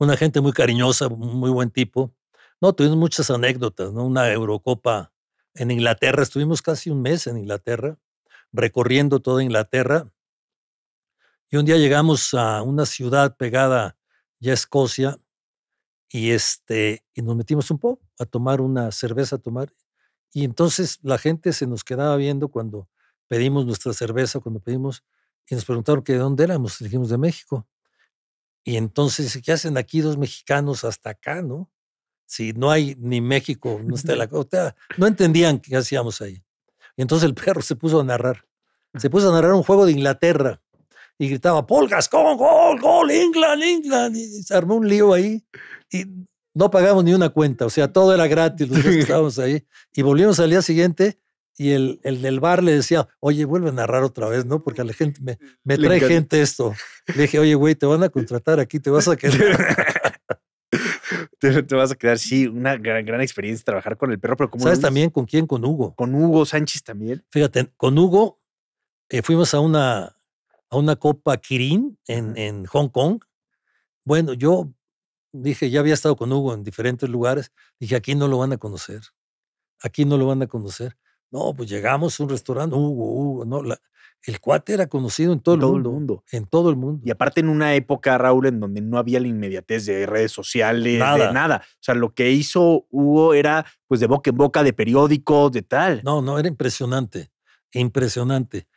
una gente muy cariñosa, muy buen tipo. No, tuvimos muchas anécdotas, ¿no? Una Eurocopa en Inglaterra, estuvimos casi un mes en Inglaterra, recorriendo toda Inglaterra. Y un día llegamos a una ciudad pegada ya a Escocia y, este, nos metimos un poco a tomar una cerveza, a tomar. Y entonces la gente se nos quedaba viendo cuando pedimos nuestra cerveza, cuando pedimos, y nos preguntaron que de dónde éramos. Dijimos de México. Y entonces, ¿qué hacen aquí dos mexicanos hasta acá, no? Si no hay ni México, no está la cosa. No entendían qué hacíamos ahí. Y entonces el perro se puso a narrar. Se puso a narrar un juego de Inglaterra y gritaba, Paul Gascón, gol, gol, England, England. Y se armó un lío ahí y no pagamos ni una cuenta. O sea, todo era gratis estábamos ahí. Y volvimos al día siguiente y el, el, del bar le decía, oye, vuelve a narrar otra vez, ¿no? Porque a la gente me, me trae gente esto. Le dije, oye, güey, te van a contratar aquí, te vas a quedar. te, vas a quedar, sí, una gran, gran experiencia trabajar con el perro, pero como. ¿Sabes también con quién? Con Hugo. Con Hugo Sánchez también. Fíjate, con Hugo eh, fuimos a una, a una copa Kirin en, en Hong Kong. Bueno, yo dije, ya había estado con Hugo en diferentes lugares, dije, aquí no lo van a conocer. Aquí no lo van a conocer no, pues llegamos a un restaurante, Hugo, Hugo, no, el cuate era conocido en todo, el, mundo, En todo el mundo. Y aparte en una época, Raúl, en donde no había la inmediatez de redes sociales, nada. de nada. O sea, lo que hizo Hugo era pues de boca en boca, de periódicos, de tal. No, no, era impresionante, impresionante.